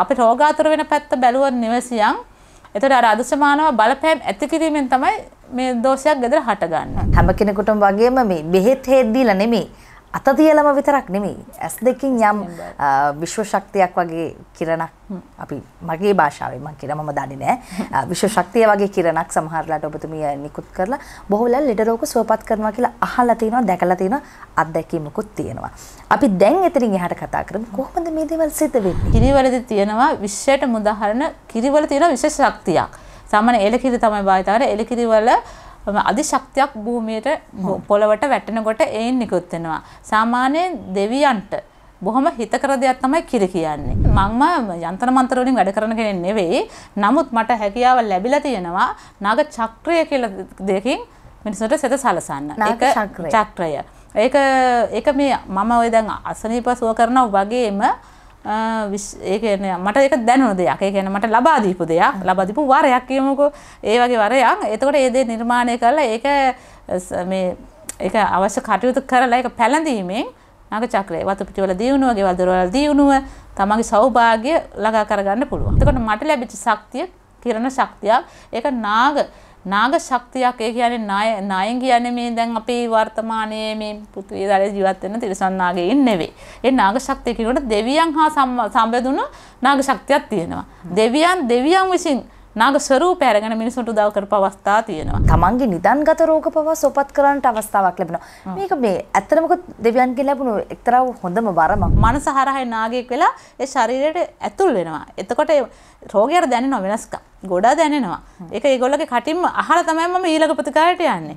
අපි රෝගාතුර වෙන පැත්ත බැලුවොත් නිවසියන් එතකොට අර අදසමානව බලපෑම් ඇති කිරීමෙන් තමයි මේ දෝෂයක් ගෙදර හටගන්නේ. හැම කෙනෙකුටම වගේම මේ බෙහෙත් හේද්දීලා නෙමෙයි අත තියලම විතරක් නෙමෙයි ඇස් දෙකින් යම් විශ්ව ශක්තියක් වගේ කිරණක් අපි මගේ භාෂාවෙන් මම කියලා මම දන්නේ නැහැ විශ්ව ශක්තිය වගේ කිරණක් සමහරලාට ඔබතුමිය නිකුත් කරලා බොහෝ වෙලා ලෙඩ රෝග සුවපත් කරනවා කියලා අහලා තිනවා දැකලා තිනවා අත්දැකීමකුත් තියෙනවා අපි දැන් එතනින් එහාට කතා කරමු කොහොමද මේ දේවල් සිද්ධ වෙන්නේ කිරිවලදී තියෙනවා විශ්වයට උදාහරණ කිරිවල තියෙන විශේෂ ශක්තියක් සාමාන්‍ය එලකිරි තමයි භාවිත කරන්නේ එලකිරි වල අධිශක්තියක් භූමියට පොළවට වැටෙනකොට එයින් නිකුත් වෙනවා. සාමාන්‍යයෙන් දෙවියන්ට බොහොම හිතකර දෙයක් තමයි කිරි කියන්නේ. මම යන්ත්‍ර මන්ත්‍ර වලින් වැඩ කරන කෙනෙක් නෙවෙයි. නමුත් මට හැකියාව ලැබිලා තියෙනවා නාග චක්‍රය කියලා දෙකකින් මිනිසුන්ට සෙත සලසන්න. ඒක චක්‍රය. ඒක ඒක මේ මම ওই දැන් අසනීප සුව කරනවා වගේම ඒ කියන්නේ මට ඒක දැනුණ දෙයක්. ඒ කියන්නේ මට ලබා දීපු දෙයක්. ලබා දීපු වරයක් කියමුකෝ. ඒ වගේ වරයක්. එතකොට ඒ දේ නිර්මාණය කරලා ඒක මේ ඒක අවශ්‍ය කටයුතු කරලා ඒක පැලඳීමෙන් නාග චක්‍රය වතු පිටිවල දියුණුව, ගෙවල් දොරවල් දියුණුව තමන්ගේ සෞභාග්‍ය ළඟා කරගන්න පුළුවන්. එතකොට මට ලැබිච්ච ශක්තිය කිරණ ශක්තියක්. ඒක නාග නාග ශක්තියක් ඒ කියන්නේ ණය ණයෙන් කියන්නේ මේ දැන් අපේ වර්තමානයේ මේ පෘථිවිය දළේ ජීවත් වෙන තිරිසන් නාගයන් නෙවෙයි. ඒ නාග ශක්තිය කියනකොට දෙවියන් හා සම්බඳුණු නාග ශක්තියක් තියෙනවා. දෙවියන් දෙවියන් විසින් නාග ස්වරූපය අරගෙන මිනිසුන්ට උදව් කරපු අවස්ථා තියෙනවා. තමන්ගේ නිදන්ගත රෝග පවා සොපත් කරන්නට අවස්ථාවක් ලැබෙනවා. මේක මේ ඇත්තටම දෙවියන්ගෙන් ලැබුණු එක්තරා හොඳම වරමක්. මනස හරහා නාගයෙක් වෙලා ඒ ශරීරයට ඇතුල් වෙනවා. එතකොට රෝගියට දැනෙනවා වෙනස්කම්. ගොඩා දැනෙනවා. ඒක ඒගොල්ලගේ කටින්ම අහලා තමයි මම ඊළඟ ප්‍රතිකාරයට යන්නේ.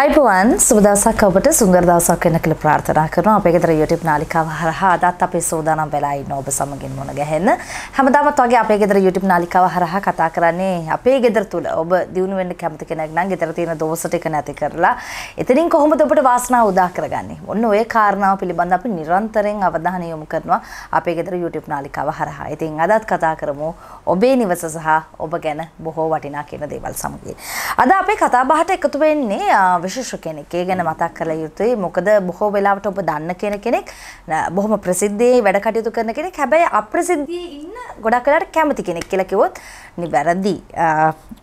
අයිපුවන් සුදසක් ඔබට සුන්දර දවසක් වෙන කියලා ප්‍රාර්ථනා කරනවා. අපේ ගෙදර YouTube නාලිකාව හරහා අදත් අපි සූදානම් වෙලා ඉන්න ඔබ සමගින් මුණ ගැහෙන්න. හැමදාමත් වගේ අපේ ගෙදර YouTube නාලිකාව හරහා කතා කරන්නේ අපේ ගෙදර තුල ඔබ දිනු වෙන්න කැමති කෙනෙක් නම් ගෙදර තියෙන දෝෂ ටික නැති කරලා එතනින් කොහොමද ඔබට වාසනාව උදා කරගන්නේ? ඔන්න ඔය කාරණාව පිළිබඳ අපි නිරන්තරයෙන් අවධානය යොමු කරනවා අපේ ගෙදර YouTube නාලිකාව හරහා. ඉතින් අදත් කතා කරමු ඔබේ නිවස සහ ඔබ ගැන බොහෝ වටිනා කියන දේවල් සමගින්. අද අපේ කතාබහට එකතු වෙන්නේ විශේෂ කෙනෙක්. ඒ ගැන මතක් කරලා යුතුයි. මොකද බොහෝ වෙලාවට ඔබ දන්න කෙන කෙනෙක් බොහොම ප්‍රසිද්ධියේ වැඩ කටයුතු කරන කෙනෙක්. හැබැයි අප්‍රසිද්ධියේ ඉන්න ගොඩක් වෙලාවට කැමති කෙනෙක් කියලා කිව්වොත් නිවැරදි.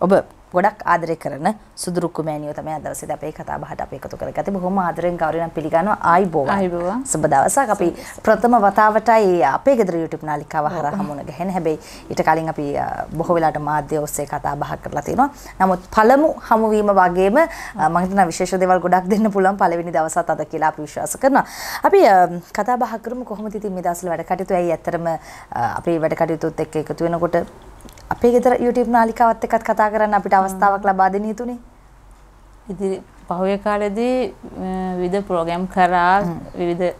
ඔබ ගොඩක් ආදරය කරන සුදුරු කුමෑණියෝ තමයි අද දවසේ අපේ කතා බහට අපි එකතු කරගත්තේ. බොහොම ආදරෙන් ගෞරවයෙන් පිළිගන්නවා ආයිබෝවා. ආයිබෝවා. සුබ දවසක්. අපි ප්‍රථම වතාවටයි අපේ ගෙදර YouTube නාලිකාව හරහා හමුණ ගහන. හැබැයි ඊට කලින් අපි බොහෝ වෙලාවට මාධ්‍ය ඔස්සේ කතා බහ කරලා තිනවා. නමුත් පළමු හමුවීම වගේම මම හිතනවා විශේෂ දේවල් ගොඩක් දෙන්න පුළුවන් පළවෙනි දවසත් අද කියලා අපි විශ්වාස කරනවා. අපි කතා බහ කරමු කොහොමද ඉතින් මේ දවස්වල වැඩ කටයුතු ඇයි ඇත්තටම අපේ වැඩ කටයුතුත් එක්ක එකතු වෙනකොට අපේ ගෙදර YouTube නාලිකාවත් එක්කත් කතා කරන්න අපිට අවස්ථාවක් ලබා දෙන්න යුතුනේ. ඉතින් පහුගිය කාලෙදී විවිධ ප්‍රෝග්‍රෑම් කරා විවිධ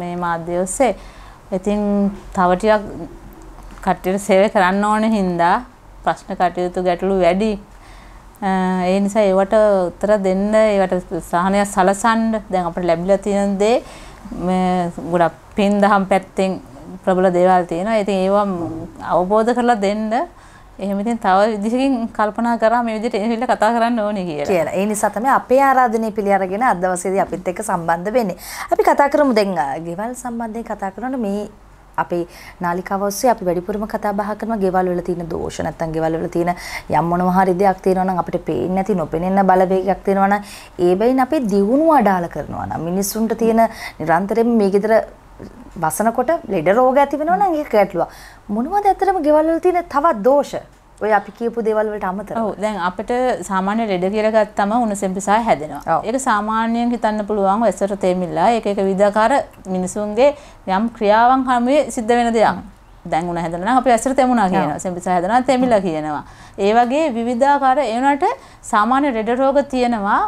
මේ මාධ්‍ය ඔස්සේ. ඉතින් තව ටිකක් කට්ටියට සේවය කරන්න ඕන හින්දා ප්‍රශ්න කටයුතු ගැටලු වැඩි. ඒ නිසා ඒවට උත්තර දෙන්න ඒවට සහනය සලසන්න දැන් අපිට ලැබිලා තියෙන දේ මේ ගොඩක් පින් දහම් පැත්තෙන් ප්‍රබල දේවල් තියෙනවා. ඉතින් ඒවා අවබෝධ කරලා දෙන්න එහෙම ඉතින් තව විදිහකින් කල්පනා කරා මේ විදිහට එහෙල්ල කතා කරන්න ඕනේ කියලා. කියලා. ඒ නිසා තමයි අපේ ආරාධනය පිළි අරගෙන අද දවසේදී අපිත් එක්ක සම්බන්ධ වෙන්නේ. අපි කතා කරමු දැන් ගෙවල් සම්බන්ධයෙන් කතා කරනකොට මේ අපේ නාලිකාව ඔස්සේ අපි වැඩිපුරම කතා බහ කරන ගෙවල් වල තියෙන දෝෂ නැත්නම් ගෙවල් වල තියෙන යම් මොනවා හරි දෙයක් තියෙනවා නම් අපිට පේන්නේ නැති නොපෙනෙන බලවේගයක් තියෙනවා නම් ඒ වෙයින් අපි දියුණුව අඩාල කරනවා නම් මිනිස්සුන්ට තියෙන නිරන්තරයෙන් මේ gedara බසනකොට ලෙඩ රෝග ඇති වෙනවා නම් ඒක ගැටලුවක්. මොනවද ඇත්තටම ගෙවල් වල තියෙන තවත් දෝෂ? ඔය අපි කියපු දේවල් වලට අමතරව. ඔව් දැන් අපිට සාමාන්‍ය ලෙඩ කියලා ගත්තම උණුසෙම් පිසාය හැදෙනවා. ඒක සාමාන්‍යයෙන් හිතන්න පුළුවන් ඇසට තේමිලා ඒක එක විදාකාර මිනිසුන්ගේ යම් ක්‍රියාවන් හැමුවේ සිද්ධ වෙන දෙයක්. දැන් උණ හැදෙනවා නම් අපි ඇසට තෙමුණා කියනවා. සෙම් පිසාය හැදෙනවා තෙමිලා කියනවා. ඒ වගේ විවිධාකාර ඒ වුණාට සාමාන්‍ය ලෙඩ රෝග තියෙනවා.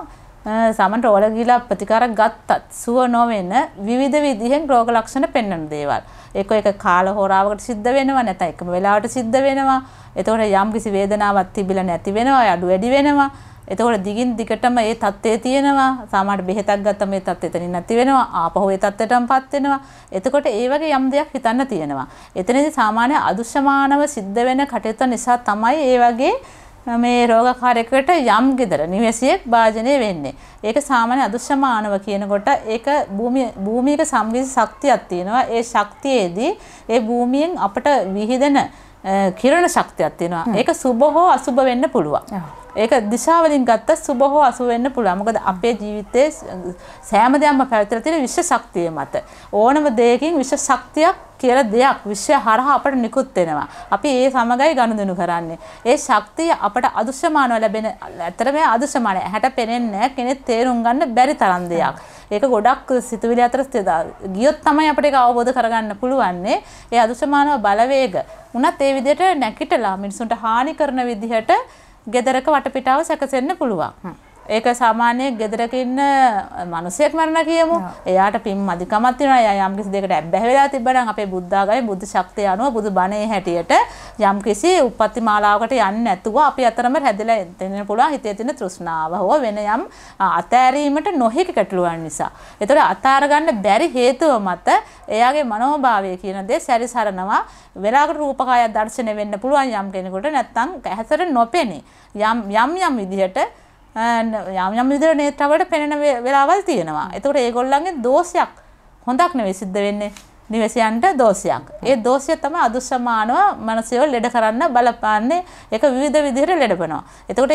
සමන් රෝල ගිලා ප්‍රතිකාර ගත්තත් සුව නොවෙන විවිධ විදිහෙන් රෝග ලක්ෂණ පෙන්වන දේවල්. ඒක එක කාල හෝරාවකට සිද්ධ වෙනවා නැත්නම් එකම වෙලාවට සිද්ධ වෙනවා. එතකොට යම් කිසි වේදනාවක් තිබිලා නැති වෙනවා, අඩු වැඩි වෙනවා. එතකොට දිගින් දිගටම මේ தත්ත්වයේ තියෙනවා. සාමාන්‍ය බෙහෙතක් ගත්තම මේ தත්ත්වය එතනින් නැති වෙනවා. ආපහු ඒ தත්ත්වයටමපත් වෙනවා. එතකොට ඒ වගේ යම් දෙයක් හිතන්න තියෙනවා. එතනදී සාමාන්‍ය අදුෂ්‍යමානව සිද්ධ වෙන කටයුතු නිසා තමයි ඒ වගේ මේ රෝගකාරයකට යම් ගෙදර නිවැසියෙක් භාජනය වෙන්නේ. ඒක සාමාන්‍ය අදුශ්‍යමානව කියනකොට ඒක භූමිය භූමියක සම්විස ශක්තියක් තියෙනවා. ඒ ශක්තියේදී ඒ භූමියෙන් අපට විහිදෙන කිරණ ශක්තියක් තියෙනවා. ඒක සුබ හෝ අසුබ වෙන්න පුළුවන්. ඒක දිශාවලින් ගත්ත සුබ හෝ අසුබ වෙන්න පුළුවන්. මොකද අපේ ජීවිතයේ සෑම දෙයක්ම පැවතලා තියෙන විශේෂ ශක්තිය මත ඕනම දෙයකින් විශේෂ ශක්තියක් කියලා දෙයක් විශ්ය හරහා අපට නිකුත් වෙනවා. අපි ඒ සමගයි ගනුදෙනු කරන්නේ. ඒ ශක්තිය අපට අදෘශ්‍යමානව ලැබෙන ඇත්තට මේ අදෘශ්‍යමානයි. හැට පෙනෙන්නේ කෙනෙක් තේරුම් ගන්න බැරි තරම් දෙයක්. ඒක ගොඩක් සිතුවිලි අතර ගියොත් තමයි අපිට ඒක අවබෝධ කරගන්න පුළුවන්නේ. ඒ අදුසමානව බලවේග උනත් ඒ විදිහට නැකිටලා මිනිසුන්ට හානි කරන විදිහට gedaraක වටපිටාව සැකසෙන්න පුළුවන්. ඒක සාමාන්‍යයෙන් ගෙදරක ඉන්න මිනිසෙක් මරණ කියමු. එයාට පින් මදිකමක් තියෙනවා. එයා යම් කිසි දෙයකට ඇබ්බැහි වෙලා තිබ්බනම් අපේ බුද්ධාගමේ බුද්ධ ශක්තිය අනුව බුදු බණේ හැටියට යම් කිසි උප්පත්ති මාලාවකට යන්නේ නැතුව අපි අතරම හැදලා දෙන්න පුළුවන් හිතේ තියෙන තෘෂ්ණාව හෝ වෙන යම් අතෑරීමට නොහැකි ගැටලුවන් නිසා. ඒතර අතාර ගන්න බැරි හේතුව මත එයාගේ මනෝභාවය කියන දේ සැරිසරනවා. වෙලාවකට රූපකාය දර්ශනය වෙන්න පුළුවන් යම් කෙනෙකුට නැත්තම් ඇහැසට නොපෙනේ. යම් යම් යම් විදිහට යම් යම් විදිහට නේත්‍රාවට පෙනෙන වෙලාවල් තියෙනවා. ඒතකොට ඒගොල්ලන්ගේ දෝෂයක් හොඳක් නෙවෙයි සිද්ධ වෙන්නේ. නිවැසියන්ට දෝෂයක්. ඒ දෝෂය තමයි අදුස්සමානව මනසේව ලෙඩ කරන්න බලපාන්නේ. ඒක විවිධ විදිහට ලෙඩපනවා. එතකොට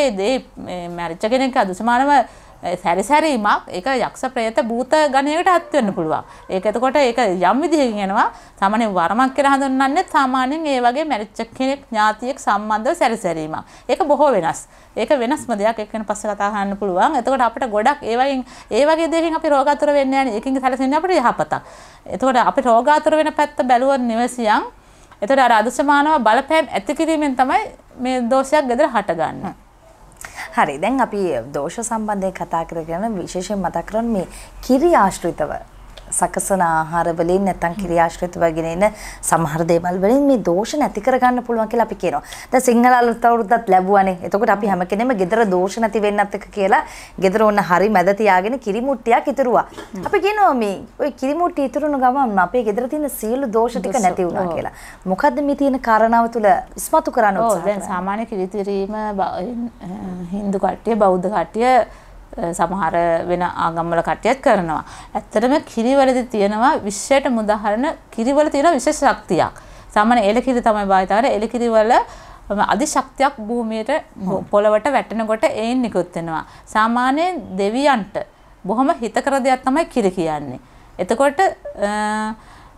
මේ මැරිච්ච කෙනෙක් අදුස්සමානව සැරිසැරීමක් ඒක යක්ෂ ප්‍රේත භූත ගණයකට අත් වෙන්න පුළුවන්. ඒක එතකොට ඒක යම් විදිහකින් යනවා සාමාන්‍ය වරමක් කියලා හඳුන්වන්නේ සාමාන්‍යයෙන් ඒ වගේ මැරිච්ච කෙනෙක් ඥාතියෙක් සම්බන්ධව සැරිසැරීමක්. ඒක බොහෝ වෙනස්. ඒක වෙනස්ම දෙයක් එක්ක පස්සේ කතා කරන්න පුළුවන්. එතකොට අපිට ගොඩක් ඒ වගේ ඒ වගේ දෙයකින් අපි රෝගාතුර වෙන්නේ නැහැ. ඒකෙන් සැලසෙන්නේ අපිට යහපතක්. එතකොට අපි රෝගාතුර වෙන පැත්ත බැලුවොත් නිවසියන් එතකොට අර අදෘශ්‍යමානව බලපෑම් ඇති කිරීමෙන් තමයි මේ දෝෂයක් ගෙදර හටගන්නේ. හරි දැන් අපි දෝෂ සම්බන්ධය කතා කරගෙන විශේෂයෙන් මතක් කරන්නේ මේ කිරි ආශ්‍රිතව සකසන ආහාර වලින් නැත්නම් ක්‍රියාශ්‍රිත වගෙන එන සමහර දේවල් වලින් මේ දෝෂ නැති කරගන්න පුළුවන් කියලා අපි කියනවා. දැන් සිංහල අලුත් අවුරුද්දත් ලැබුවානේ. එතකොට අපි හැම කෙනෙම ගෙදර දෝෂ නැති වෙන්නත් එක කියලා ගෙදර ඕන හරි මැද තියාගෙන කිරිමුට්ටියක් ඉතුරුවා. අපි කියනවා මේ ওই කිරිමුට්ටි ඉතුරුන ගමන් අපේ ගෙදර තියෙන සියලු දෝෂ ටික නැති වුණා කියලා. මොකද්ද මේ තියෙන කාරණාව තුළ ඉස්මතු කරන්න උත්සාහ කරන්නේ? ඔව් දැන් සාමාන්‍ය කිරිතිරීම හින්දු කට්ටිය බෞද්ධ කට්ටිය සමහර වෙන ආගම්වල කට්ටියත් කරනවා. ඇත්තටම කිරිවලදි තියෙනවා විශ්වයට මුදාහරණ කිරිවල තියෙන විශේෂ ශක්තියක්. සාමාන්‍ය එලකිරි තමයි භාවිත කරන්නේ. එලකිරි වල අධි ශක්තියක් භූමියට පොළවට වැටෙනකොට එයින් නිකුත් වෙනවා. සාමාන්‍යයෙන් දෙවියන්ට බොහොම හිතකර දෙයක් තමයි කිරි කියන්නේ. එතකොට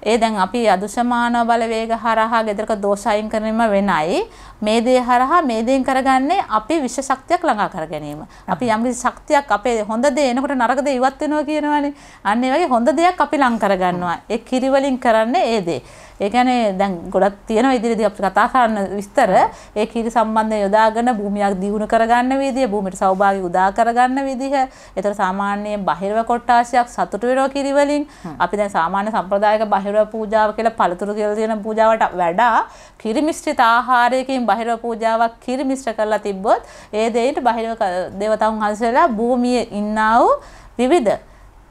ඒ දැන් අපි අදුෂමාන බලවේග හරහා gedaraක දෝෂ අයින් කිරීම වෙනයි මේ දේ හරහා මේ දේෙන් කරගන්නේ අපි විශේෂ ශක්තියක් ළඟා කර ගැනීම. අපි යම්කිසි ශක්තියක් අපේ හොඳ දේ එනකොට නරක දේ ඉවත් වෙනවා කියනවනේ. අන්න ඒ වගේ හොඳ දෙයක් අපි ලං කරගන්නවා. ඒ කිරි වලින් කරන්නේ ඒ දේ. ඒකැනේ දැන් ගොඩක් තියෙන ඉදිරිදි අප කතා කරන්න විස්තර ඒ කීරි සම්බන්ධය යොදාගෙන භූමියක් දියුණු කරගන්න විදිය භූමිට සෞභාග්‍ය උදා කරගන්න විදිහ ඒතර සාමාන්‍යයෙන් බහිරව කොට්ටාශයක් සතුටු වෙනවා කිරි වලින් අපි දැන් සාමාන්‍ය සම්ප්‍රදායික බහිරව පූජාව කියලා පළතුරු කියලා තියෙන පූජාවට වඩා කිරි මිශ්‍රිත ආහාරයකින් බහිරව පූජාවක් කිරි මිශ්‍ර කරලා තිබ්බොත් ඒ දෙයට බහිරව දේවතාවුන් වහන්සේලා භූමියේ ඉන්නා වූ විවිධ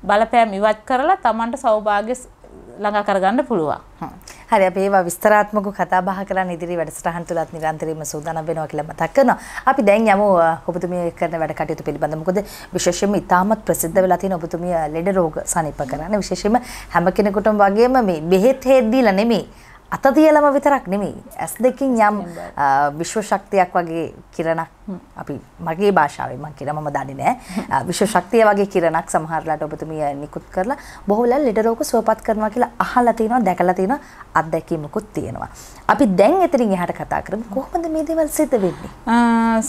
බලපෑම් ඉවත් කරලා Tamanට සෞභාග්‍ය ළඟා කරගන්න පුළුවන්. හරි අපි ඒවා විස්තරාත්මකව කතා බහ කරන්න ඉදිරි වැඩසටහන් තුලත් නිරන්තරයෙන්ම සූදානම් වෙනවා කියලා මතක් කරනවා. අපි දැන් යමු ඔබතුමිය කරන වැඩ කටයුතු පිළිබඳව. මොකද විශේෂයෙන්ම ඉතාමත් ප්‍රසිද්ධ වෙලා තියෙන ඔබතුමිය ලෙඩ රෝග සනීප කරන විශේෂයෙන්ම හැම කෙනෙකුටම වගේම මේ බෙහෙත් හේත් දීලා නෙමෙයි අත තියලම විතරක් නෙමෙයි. ඇස් දෙකින් යම් විශ්ව ශක්තියක් වගේ කිරණක් අපි මගේ භාෂාවෙන් මම කියන මම දන්නේ නෑ. විශ්ව ශක්තිය වගේ කිරණක් සමහරලාට ඔබතුමිය නිකුත් කරලා බොහෝ වෙලාවට ලෙඩ රෝග සුවපත් කරනවා කියලා අහලා තිනවා, දැකලා තිනවා, අත්දැකීමකුත් තියෙනවා. අපි දැන් එතනින් එහාට කතා කරමු. කොහොමද මේ දේවල් සිද්ධ වෙන්නේ?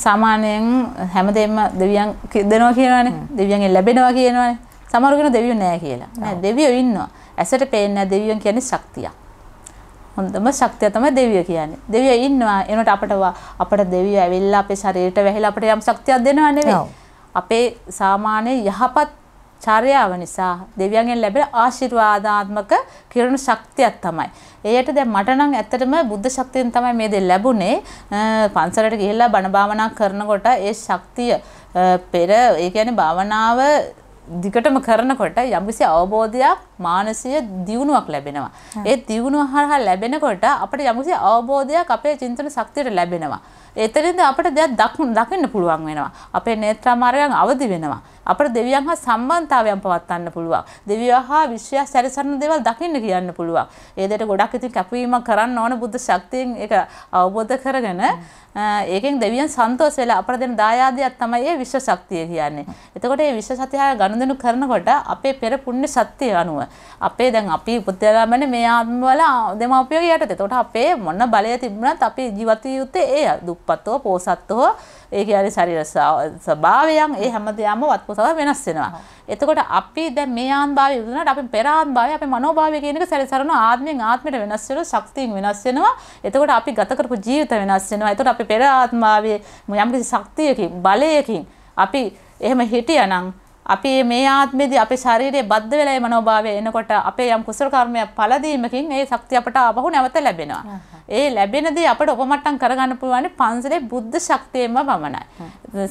සාමාන්‍යයෙන් හැමදේම දෙවියන් දෙනවා කියනවනේ. දෙවියන්ගෙන් ලැබෙනවා කියනවනේ. සමහරු කියන දෙවියෝ නෑ කියලා. නෑ දෙවියෝ ඉන්නවා. ඇසට පේන්නේ දෙවියන් කියන්නේ ශක්තියක්. හොඳම ශක්තිය තමයි දෙවිය කියන්නේ. දෙවිය ඉන්නවා. එනකොට අපට අපට දෙවිය ඇවිල්ලා අපේ ශරීරයට වැහිලා අපට යම් ශක්තියක් දෙනවා නෙවෙයි. අපේ සාමාන්‍ය යහපත් චර්යාව නිසා දෙවියන්ගෙන් ලැබෙන ආශිර්වාදාත්මක කිරණ ශක්තියක් තමයි. ඒයට දැන් මට නම් ඇත්තටම බුද්ධ ශක්තියෙන් තමයි මේ දේ ලැබුණේ. පන්සලට ගිහිල්ලා බණ භාවනා කරනකොට ඒ ශක්තිය පෙර ඒ කියන්නේ භාවනාව දිගටම කරනකොට යම්කිසි අවබෝධයක් මානසික දියුණුවක් ලැබෙනවා. ඒ දියුණුව හරහා ලැබෙනකොට අපිට යම්කිසි අවබෝධයක් අපේ චින්තන ශක්තියට ලැබෙනවා. එතනින්ද අපිට දෙයක් දකින්න පුළුවන් වෙනවා. අපේ නේත්‍රාමාරයන් අවදි වෙනවා. අපට දෙවියන් හා සම්බන්ධතාවයන් පවත්වන්න පුළුවන්. දෙවියන් හා විශ්වය සැරිසරන දේවල් දකින්න කියන්න පුළුවන්. ඒ දෙයට ගොඩක් ඉතින් කැපවීමක් කරන්න ඕන බුද්ධ ශක්තියෙන් ඒක අවබෝධ කරගෙන ඒකෙන් දෙවියන් සන්තෝෂ වෙලා අපට දෙන දායාදයක් තමයි මේ විශ්ව ශක්තිය කියන්නේ. එතකොට මේ විශ්ව සත්‍යය ගනුදෙනු කරනකොට අපේ පෙර පුණ්‍ය සත්‍යය අනුව අපේ දැන් අපි උපදලාමනේ මේ ආත්ම වල දෙමාපියෝ යටතේ. එතකොට අපේ මොන බලය තිබුණත් අපි ජීවත් විය යුත්තේ ඒ දුප්පත්ව, පෝසත්ව ඒ කියන්නේ ශරීර ස්වභාවයන් ඒ හැමදේම වත්පොසල වෙනස් වෙනවා. එතකොට අපි දැන් මේ ආත්මභාවය ඉදුණාට අපි පෙර ආත්මභාවය අපේ මනෝභාවය කියන එක සැරිසරන ආත්මෙන් ආත්මයට වෙනස් වෙනවා, ශක්තියෙන් වෙනස් වෙනවා. එතකොට අපි ගත කරපු ජීවිත වෙනස් වෙනවා. එතකොට අපි පෙර ආත්මභාවයේ යම්කිසි ශක්තියකින්, බලයකින් අපි එහෙම හිටියානම් අපි මේ ආත්මෙදී අපේ ශරීරයේ බද්ධ වෙලා මනෝභාවය එනකොට අපේ යම් කුසල කර්මයක් පළදීමකින් ඒ ශක්තිය අපට ආපහු නැවත ලැබෙනවා. ඒ ලැබෙනදී අපට උපමට්ටම් කරගන්න පුළුවන් පන්සලේ බුද්ධ ශක්තියම පමණයි.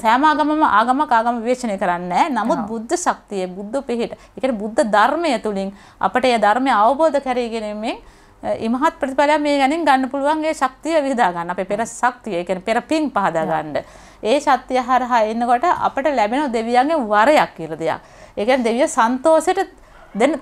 සෑම ආගමම ආගමක ආගම විවේචනය කරන්නේ නමුත් බුද්ධ ශක්තිය බුද්ධ පිහිට. ඒ කියන්නේ බුද්ධ ධර්මය තුලින් අපට ඒ ධර්මය අවබෝධ කරගැනීමෙන් ඉමහත් ප්‍රතිඵලයක් මේ ගැනින් ගන්න පුළුවන් ඒ ශක්තිය විහිදා ගන්න. අපේ පෙර ශක්තිය, ඒ කියන්නේ පෙර පින් පහදා ගන්න. ඒ ශක්තිය හරහා එන්නකොට අපට ලැබෙන දෙවියන්ගේ වරයක් කියලා දෙයක්. ඒ කියන්නේ දෙවියෝ සන්තෝෂයට දෙන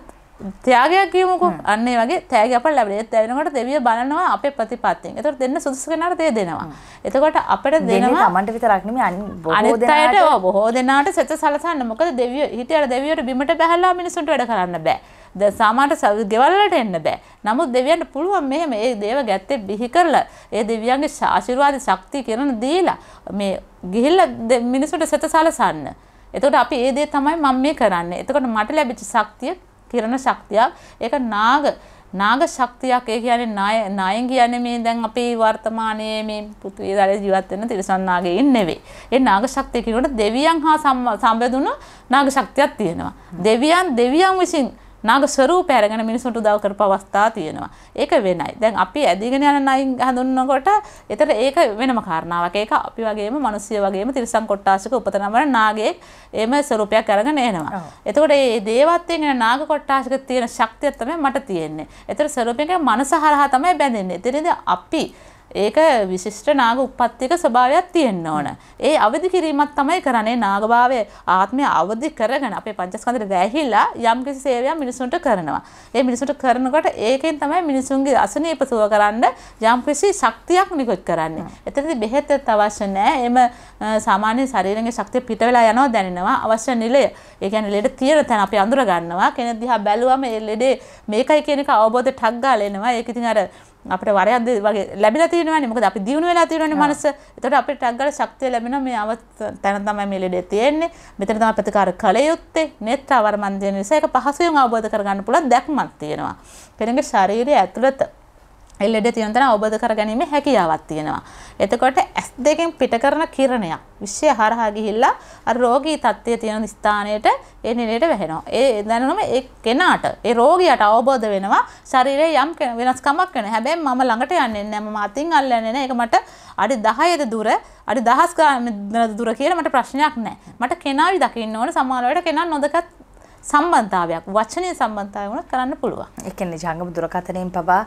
ත්‍යාගයක් කියමුකෝ. අන්න ඒ වගේ ත්‍යාගය අපට ලැබෙන. ඒත් ලැබෙනකොට දෙවියෝ බලනවා අපේ ප්‍රතිපත්තියෙන්. ඒතකොට දෙන්න සුදුසු කෙනාට තේ දෙනවා. එතකොට අපිට දෙනවා තමන්ට විතරක් නෙමෙයි අනිත් බොහෝ දෙනාට සත්‍ය සලසන්න. මොකද දෙවියෝ හිතේ අර දෙවියෝට බිමට බහැලා මිනිසුන්ට වැඩ කරන්න බෑ. ද සාමාන්‍ය ගෙවල්ලට එන්න බෑ. නමුත් දෙවියන්ට පුළුවන් මෙහෙම ඒ දේව ගැත්තේ බිහි කරලා ඒ දෙවියන්ගේ ආශිර්වාද ශක්තිය කරන දීලා මේ ගිහිල්ලා මිනිසුන්ට සත සලසන්න. එතකොට අපි ඒ දේ තමයි මම මේ කරන්නේ. එතකොට මට ලැබිච්ච ශක්තිය කිරණ ශක්තියක්. ඒක නාග නාග ශක්තියක් ඒ කියන්නේ නාය නායෙන් කියන්නේ මේ දැන් අපේ වර්තමානයේ මේ පෘථිවිය දරේ ජීවත් වෙන තිරසන් නාගයන් නෙවෙයි. ඒ නාග ශක්තිය කියනකොට දෙවියන් හා සම්බඳුණු නාග ශක්තියක් තියෙනවා. දෙවියන් දෙවියන් විසින් නාග ස්වරූපය අරගෙන මිනිසුන්ට උදව් කරපු අවස්ථා තියෙනවා. ඒක වෙනයි. දැන් අපි ඇදීගෙන යන නයින් හඳුන්වනකොට ඒතර ඒක වෙනම කාරණාවක්. ඒක අපි වගේම මිනිස්සු වගේම තිරිසන් කොට්ටාසික උපත නමන නාගයෙක් එම ස්වරූපයක් අරගෙන එනවා. එතකොට මේ දේවත්වයෙන් එන නාග කොට්ටාසික තියෙන ශක්තිය තමයි මට තියෙන්නේ. ඒතර ස්වරූපයක මනස හරහා තමයි බැඳෙන්නේ. එතනදී අපි ඒක විශිෂ්ට නාග උපත්තික ස්වභාවයක් තියෙන්න ඕන. ඒ අවදි කිරීමක් තමයි කරන්නේ නාගභාවය ආත්මය අවදි කරගෙන අපේ පංචස්කන්ධයට වැහිලා යම් කිසි සේවයක් මිනිසුන්ට කරනවා. ඒ මිනිසුන්ට කරනකොට ඒකෙන් තමයි මිනිසුන්ගේ අසනීප සුව කරන්න යම් කිසි ශක්තියක් නිකුත් කරන්නේ. එතනදී බෙහෙත් අවශ්‍ය නැහැ. එම සාමාන්‍ය ශරීරයේ ශක්තිය පිට වෙලා යනවා දැනෙනවා. අවශ්‍ය නිලය. ඒ කියන්නේ ලෙඩ තියෙන තැන අපි අඳුර ගන්නවා. කෙනෙක් දිහා බැලුවම ඒ ලෙඩේ මේකයි කියන එක අවබෝධ ටක් ගාලා එනවා. ඒක ඉතින් අර අපිට වරයක් වගේ ලැබිලා තියෙන තියෙනවනේ. මොකද අපි දිනු වෙලා තියෙනවනේ මනස. එතකොට අපිට ටක් ගාලා ශක්තිය ලැබෙනවා මේ අවත් තැන තමයි මේ ලෙඩේ තියෙන්නේ. මෙතන තමයි ප්‍රතිකාර කළ යුත්තේ. නෙත්‍රාවර මන්දිය නිසා ඒක පහසුවෙන් අවබෝධ කරගන්න පුළුවන් දැක්මක් තියෙනවා. කෙනෙකුගේ ශරීරය ඇතුළත එල්ලෙඩ තියෙන තැන අවබෝධ කරගැනීමේ හැකියාවක් තියෙනවා. එතකොට S දෙකෙන් පිට කරන කිරණයක් විශ්ය හරහා ගිහිල්ලා අර රෝගී තත්ත්වයේ තියෙන ස්ථානයට ඒ නිලයට වැහෙනවා. ඒ දැනුම ඒ කෙනාට ඒ රෝගියාට අවබෝධ වෙනවා ශරීරයේ යම් වෙනස්කමක් වෙන. හැබැයි මම ළඟට යන්නේ නැහැ. මම අතින් අල්ලන්නේ නැහැ. ඒක මට අඩි 10ද දුර අඩි දහස් ගාන දුර කියලා මට ප්‍රශ්නයක් නැහැ. මට කෙනාවි දකින්න ඕන සමහර වෙලාවට කෙනා නොදකත් සම්බන්ධතාවයක් වචනය සම්බන්ධතාවය වුණත් කරන්න පුළුවන්. ඒ කියන්නේ ජංගම දුරකථනයෙන් පවා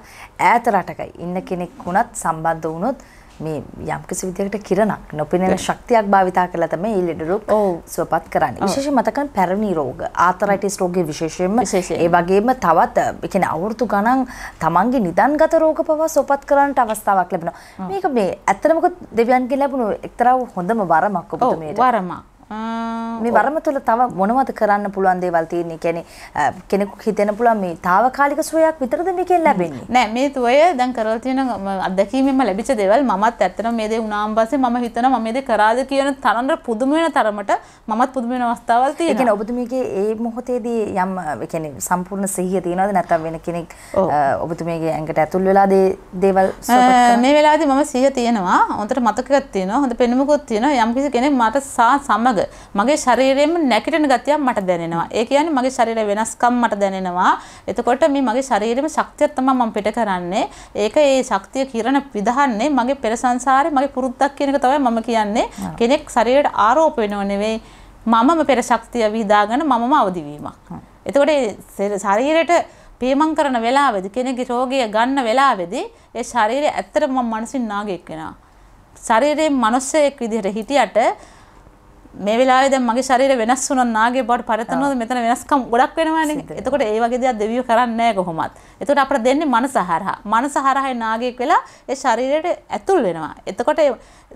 ඈත රටක ඉන්න කෙනෙක් වුණත් සම්බන්ධ වුණොත් මේ යම්කිසි විදිහකට කිරණක් නොපෙනෙන ශක්තියක් භාවිතා කරලා තමයි මේ ලෙඩ සුවපත් කරන්නේ. විශේෂයෙන් මතකන් පැරණි රෝග, ආතරයිටිස් රෝගේ විශේෂයෙන්ම ඒ වගේම තවත් කියන්නේ අවුරුදු ගණන් තමන්ගේ නිදන්ගත රෝග පවා සුවපත් කරන්නට අවස්ථාවක් ලැබෙනවා. මේක මේ ඇත්තටම දෙවියන්ගෙන් ලැබුණු එක්තරා හොඳම වරමක් ඔබතුමීට. වරමක්. මේ වරම තුළ තව මොනවද කරන්න පුළුවන් දේවල් තියෙන්නේ? කියන්නේ කෙනෙකු හිතෙන පුළුවන් මේ తాවකාලික සුවයක් විතරද මේකෙන් ලැබෙන්නේ? නෑ මේ සුවය දැන් කරලා තියෙන අත්දැකීමෙන්ම ලැබිච්ච දේවල් මමත් ඇත්තටම මේ දේ වුණාන් පස්සේ මම හිතනවා මම මේ දේ කරාද කියන තරම් පුදුම වෙන තරමට මමත් පුදුම වෙන අවස්ථාවල් තියෙනවා. ඒ කියන්නේ ඔබතුමීගේ ඒ මොහොතේදී යම් ඒ කියන්නේ සම්පූර්ණ සිහිය තියනවද නැත්නම් වෙන කෙනෙක් ඔබතුමීගේ ඇඟට ඇතුල් වෙලා දේවල් මේ වෙලාවේදී මම සිහිය තියෙනවා. හොඳට මතකයක් තියෙනවා. හොඳ පෙනුමකුත් තියෙනවා. යම්කිසි කෙනෙක් මට සමග මග මගේ ශරීරයෙම නැකිටෙන ගතියක් මට දැනෙනවා. ඒ කියන්නේ මගේ ශරීරය වෙනස්කම් මට දැනෙනවා. එතකොට මේ මගේ ශරීරෙම ශක්තිය තමයි මම පිට කරන්නේ. ඒක ඒ ශක්තිය කිරණ විදහන්නේ මගේ පෙර සංසාරේ මගේ පුරුද්දක් කියන එක තමයි මම කියන්නේ. කෙනෙක් ශරීරයට ආරෝප වෙනව නෙවෙයි මමම පෙර ශක්තිය විදාගෙන මමම අවදි වීමක්. එතකොට ඒ ශරීරයට පේමන් කරන වෙලාවේදී කෙනෙක්ගේ රෝගය ගන්න වෙලාවේදී ඒ ශරීරය ඇත්තටම මම මනසින් නාගෙක් වෙනවා. ශරීරයේ මිනිස්සෙක් විදිහට හිටියට මේ වෙලාවේ දැන් මගේ ශරීරය වෙනස් වුණා නාගේ බවට පරිතනවද මෙතන වෙනස්කම් ගොඩක් වෙනවනේ. එතකොට ඒ වගේ දේවල් දෙවියෝ කරන්නේ නැහැ කොහොමත්. එතකොට අපිට දෙන්නේ මනස හරහා. මනස හරහා නාගයෙක් වෙලා ඒ ශරීරයට ඇතුල් වෙනවා. එතකොට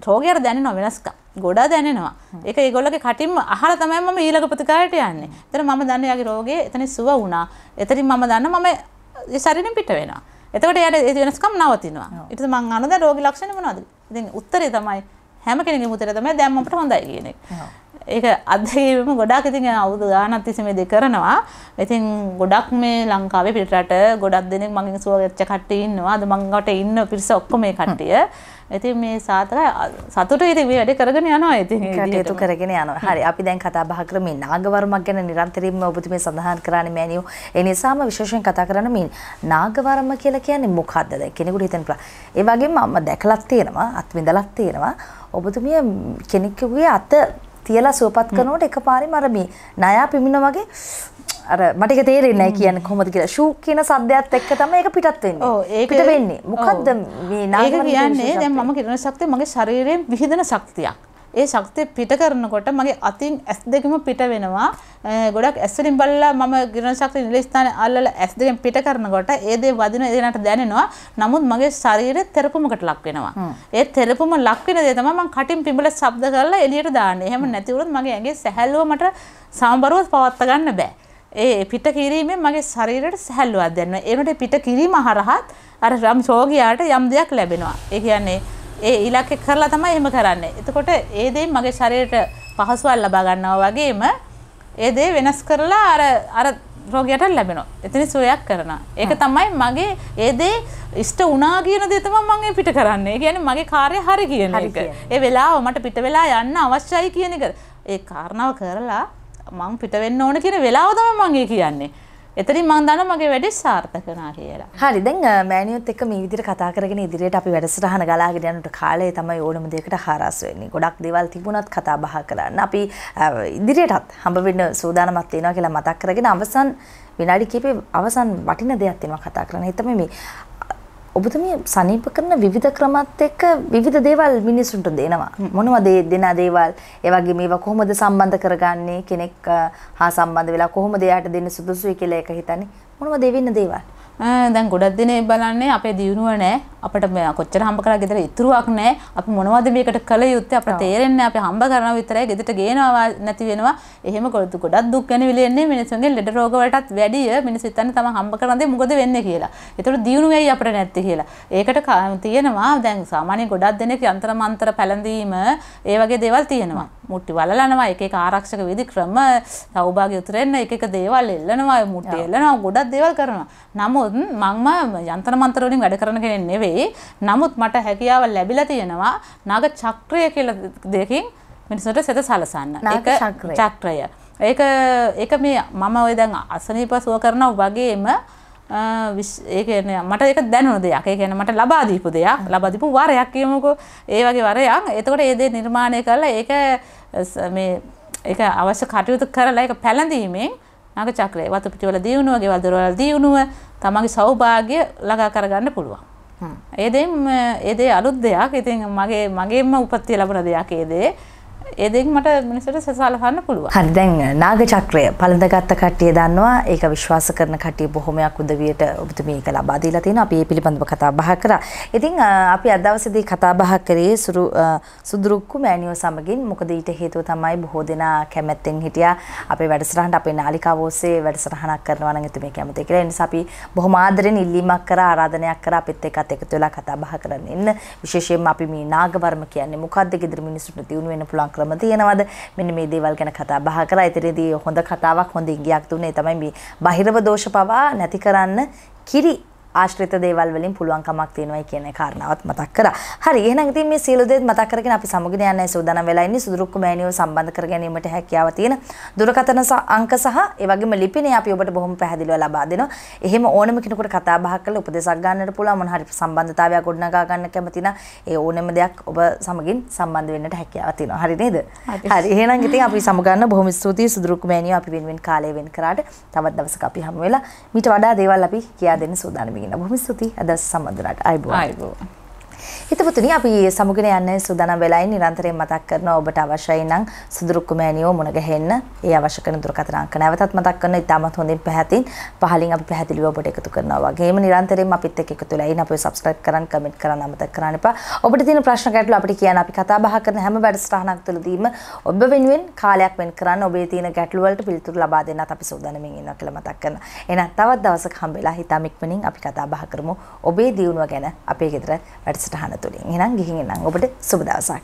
රෝගයට දැනෙනවා වෙනස්කම්. ගොඩා දැනෙනවා. ඒක ඒගොල්ලගේ කටින්ම අහලා තමයි මම ඊළඟ ප්‍රතිකාරයට යන්නේ. එතන මම දන්නේ යාගේ රෝගේ එතන සුව වුණා. එතනින් මම දන්න මම ඒ ශරීරෙන් පිට වෙනවා. එතකොට යාට ඒ වෙනස්කම් නවතිනවා. ඊට පස්සේ මං අහනවා දැන් රෝගී ලක්ෂණ මොනවද? ඉතින් උත්තරේ තමයි හැම කෙනෙකුගේ මුතර තමයි දැන් අපිට හොඳයි කියන එක. ඒක අදම ගොඩක් ඉතින් අවුදු ගානත් තිස්සේ මේ දේ කරනවා. ඉතින් ගොඩක් මේ ලංකාවේ පිටරට ගොඩක් දෙනෙක් මගෙන් සුවගච්ච කට්ටිය ඉන්නවා. අද මං වට ඉන්න පිරිස ඔක්කොම මේ කට්ටිය. ඉතින් මේ සාතක සතුට ඉතින් මේ වැඩේ කරගෙන යනවා ඉතින් කටයුතු කරගෙන යනවා. හරි අපි දැන් කතා බහ කරමින් නාගවර්මක් ගැන නිරන්තරයෙන්ම ඔබතුමිය සඳහන් කරන්නේ මෑණියෝ. ඒ නිසාම විශේෂයෙන් කතා කරන මේ නාගවර්ම කියලා කියන්නේ මොකද්ද දැන් කෙනෙකුට හිතෙන්න පුළුවන්. ඒ වගේම මම දැකලක් තියෙනවා, අත්විඳලක් තියෙනවා. ඔබතුමිය කෙනෙකුගේ අත තියලා සුවපත් කරනකොට එකපාරම අර මේ ණයා පිමින වගේ අර මට ඒක තේරෙන්නේ නැහැ කියන්නේ කොහොමද කියලා ෂූ කියන සද්දයත් එක්ක තමයි ඒක පිටත් වෙන්නේ. ඔව් ඒක පිට වෙන්නේ. මොකද්ද මේ නාම කියන්නේ දැන් මම කිරණ ශක්තිය මගේ ශරීරයෙන් විහිදෙන ශක්තියක්. ඒ ශක්තිය පිට කරනකොට මගේ අතින් ඇස් දෙකම පිට වෙනවා. ගොඩක් ඇස් වලින් බලලා මම ගිරණ ශක්තිය නිල ස්ථානයේ අල්ලලා ඇස් දෙකෙන් පිට කරනකොට ඒ දේ වදින ඒ නට දැනෙනවා. නමුත් මගේ ශරීරය තෙරපුමකට ලක් වෙනවා. ඒ තෙරපුම ලක් වෙන දේ තමයි මම කටින් පිඹල ශබ්ද කරලා එළියට දාන්නේ. එහෙම නැති වුණොත් මගේ ඇඟේ සැහැල්ලුව මට සමබරව පවත්වා ගන්න බෑ. ඒ පිට කිරීමෙන් මගේ ශරීරයට සැහැල්ලුවක් දැනෙනවා. ඒකට පිට කිරීම හරහත් අර රම් සෝගියාට යම් දෙයක් ලැබෙනවා. ඒ කියන්නේ ඒ ඉලක්ක කරලා තමයි එහෙම කරන්නේ. එතකොට ඒ දෙයින් මගේ ශරීරයට පහසුවක් ලබා ගන්නවා වගේම ඒ දේ වෙනස් කරලා අර අර රෝගියට ලැබෙනවා. එතන සුවයක් කරනවා. ඒක තමයි මගේ ඒ දේ ඉෂ්ට වුණා කියන දේ තමයි මම ඒ පිට කරන්නේ. ඒ කියන්නේ මගේ කාර්යය හරි කියන එක. ඒ වෙලාව මට පිට වෙලා යන්න අවශ්‍යයි කියන එක. ඒ කාරණාව කරලා මම පිට වෙන්න ඕන කියන වෙලාව තමයි මම කියන්නේ. එතරින් මං දන්නවා මගේ වැඩේ සාර්ථක වුණා කියලා. හරි දැන් මෑනියොත් එක්ක මේ විදිහට කතා කරගෙන ඉදිරියට අපි වැඩසටහන ගලාගෙන යනට කාලය තමයි ඕනම දෙයකට හාරස් වෙන්නේ. ගොඩක් දේවල් තිබුණත් කතා බහ කරන්න. අපි ඉදිරියටත් හම්බ වෙන්න සූදානම්ක් තියෙනවා කියලා මතක් කරගෙන අවසන් විනාඩි කීපේ අවසන් වටින දෙයක් තියෙනවා කතා කරන්න. ඒ තමයි මේ ඔබතුමිය සනීප කරන විවිධ ක්‍රමත් එක්ක විවිධ දේවල් මිනිසුන්ට දෙනවා. මොනවද ඒ දෙන දේවල්? ඒ වගේ මේවා කොහොමද සම්බන්ධ කරගන්නේ? කෙනෙක් හා සම්බන්ධ වෙලා කොහොමද එයාට දෙන්න සුදුසුයි කියලා ඒක හිතන්නේ. මොනවද ඒ වෙන දේවල්? දැන් ගොඩක් දිනේ බලන්නේ අපේ දියුණුව නෑ අපිට කොච්චර හම්බ කරලා ගෙදර ඉතුරුවක් නෑ අපි මොනවද මේකට කළ යුත්තේ අපිට තේරෙන්නේ අපි හම්බ කරනවා විතරයි ගෙදරට ගේනවා නැති වෙනවා එහෙම ගොඩක් ගොඩක් දුක් ගැන විලෙන්නේ මිනිස්සුන්ගේ ලෙඩ රෝග වලටත් වැඩිය මිනිස්සු හිතන්නේ තමන් හම්බ කරන දේ මොකද වෙන්නේ කියලා. ඒතකොට දියුණුව ඇයි අපිට නැත්තේ කියලා. ඒකට තියෙනවා දැන් සාමාන්‍ය ගොඩක් දෙනෙක් යන්ත්‍ර මන්ත්‍ර පැලඳීම ඒ වගේ දේවල් තියෙනවා. මුට්ටි වලලනවා එක එක ආරක්ෂක විදි ක්‍රම සෞභාග්‍ය උතුරෙන්න එක එක දේවල් එල්ලනවා මුට්ටි එල්ලනවා ගොඩක් දේවල් කරනවා නමුත් මම යන්ත්‍ර මන්ත්‍ර වලින් වැඩ කරන කෙනෙක් නෙවෙයි නමුත් මට හැකියාව ලැබිලා තියෙනවා නාග චක්‍රය කියලා දෙකකින් මිනිසුන්ට සෙත සලසන්න ඒක චක්‍රය ඒක ඒක මේ මම ওই දැන් අසනීප සුව කරනවා වගේම ඒ කියන්නේ මට ඒක දැනුණ දෙයක්. ඒ කියන්නේ මට ලබා දීපු දෙයක්. ලබා දීපු වරයක් කියමුකෝ. ඒ වගේ වරයක්. එතකොට ඒ දේ නිර්මාණය කරලා ඒක මේ ඒක අවශ්‍ය කටයුතු කරලා ඒක පැළඳීමෙන් නාග චක්‍රය වතු පිටිවල දියුණුව, ගෙවල් දොරවල් දියුණුව, තමන්ගේ සෞභාග්‍ය ළඟා කරගන්න පුළුවන්. ඒ දෙයින් ඒ දේ අලුත් දෙයක්. ඉතින් මගේ මගේම උපත්ති ලැබුණ දෙයක් ඒ දේ. ඒදෙක් මට මිනිසට සසාලහන්න පුළුව හරි දැන් නාග චක්‍රය පළඳගත්ත කට්ටිය දන්නවා ඒක විශ්වාස කරන කට්ටිය බොහොමයක් උදවියට ඔබතුමීක ලබා දීලා තියෙනවා අපි ඒ පිළිබඳව කතා බහ කරා ඉතින් අපි අද දවසේදී කතා බහ කරේ සුරු සුදුරුක්කු මෑණියෝ සමගින් මොකද ඊට හේතුව තමයි බොහෝ දෙනා කැමැත්තෙන් හිටියා අපේ වැඩසටහනට අපේ නාලිකාව ඔස්සේ වැඩසටහනක් කරනවා නම් එතුමිය කැමතියි කියලා. ඒ නිසා අපි බොහොම ආදරෙන් ඉල්ලීමක් කරා ආරාධනයක් කරා අපිත් එක්කත් එකතු වෙලා කතා බහ කරන්න ඉන්න. විශේෂයෙන්ම අපි මේ නාගවර්ම කියන්නේ මොකද්ද gedara මිනිසුන්ට දිනු වෙන්න පුළුවන් ක්‍රම තියෙනවද මෙන්න මේ දේවල් ගැන කතා බහ කළා. ඉතින්දී හොඳ කතාවක් හොඳ ඉඟියක් දුන්නේ තමයි මේ බහිරව දෝෂ පවා නැති කරන්න කිරි ආශ්‍රිත දේවල් වලින් පුළුවන්කමක් තියෙනවායි කියන කාරණාවත් මතක් කරා. හරි එහෙනම් ඉතින් මේ සියලු දේත් මතක් කරගෙන අපි සමුගෙන යන්නයි සූදානම් වෙලා ඉන්නේ සුදුරුක්කු මෑණියෝ සම්බන්ධ කර ගැනීමට හැකියාව තියෙන දුරකථන අංක සහ ඒ වගේම ලිපිනේ අපි ඔබට බොහොම පැහැදිලිව ලබා දෙනවා. එහෙම ඕනම කෙනෙකුට කතා බහ කරලා උපදේශක් ගන්නට පුළුවන් මොන හරි සම්බන්ධතාවයක් ගොඩනගා ගන්න කැමති නම් ඒ ඕනම දෙයක් ඔබ සමගින් සම්බන්ධ වෙන්නට හැකියාව තියෙනවා. හරි නේද? හරි එහෙනම් ඉතින් අපි සමුගන්න බොහොම ස්තුතියි සුදුරුක්කු මෑණියෝ අපි වෙනුවෙන් කාලය වෙන් කරාට තවත් දවසක අපි හමු වෙලා මීට වඩා දේවල් අපි කියා දෙන්න සූදානම්. වීන බොහොම ස්තුතියි අද සම්බන්ධනට අයිබෝන් අයිබෝන් හිතපතුනි අපි සමුගෙන යන්න සූදානම් වෙලා නිරන්තරයෙන් මතක් කරනවා ඔබට අවශ්‍යයි නම් සුදුරු කුමෑනියෝ මුණ ගැහෙන්න ඒ අවශ්‍ය කරන දුරකථන අංක නැවතත් මතක් කරන ඉතාමත් හොඳින් පැහැදිලින් පහලින් අපි පැහැදිලිව ඔබට එකතු කරනවා වගේම නිරන්තරයෙන් අපිත් එක්ක එකතු වෙලා ඉන්න අපි subscribe කරන් comment කරන් අමතක කරන්න එපා ඔබට තියෙන ප්‍රශ්න ගැටලු අපිට කියන්න අපි කතා බහ කරන හැම වැඩසටහනක් තුළදීම ඔබ වෙනුවෙන් කාලයක් වෙන් කරන්න ඔබේ තියෙන ගැටලු වලට පිළිතුරු ලබා දෙන්නත් අපි සූදානමින් ඉන්නවා කියලා මතක් කරනවා එහෙනම් තවත් දවසක හම්බෙලා හිතාම ඉක්මනින් අපි කතා බහ කරමු ඔබේ දියුණුව ගැන අපේ ගෙදර වැඩසටහන වැඩසටහන තුළින්. එහෙනම් ගිහින් එනම් ඔබට සුබ දවසක්.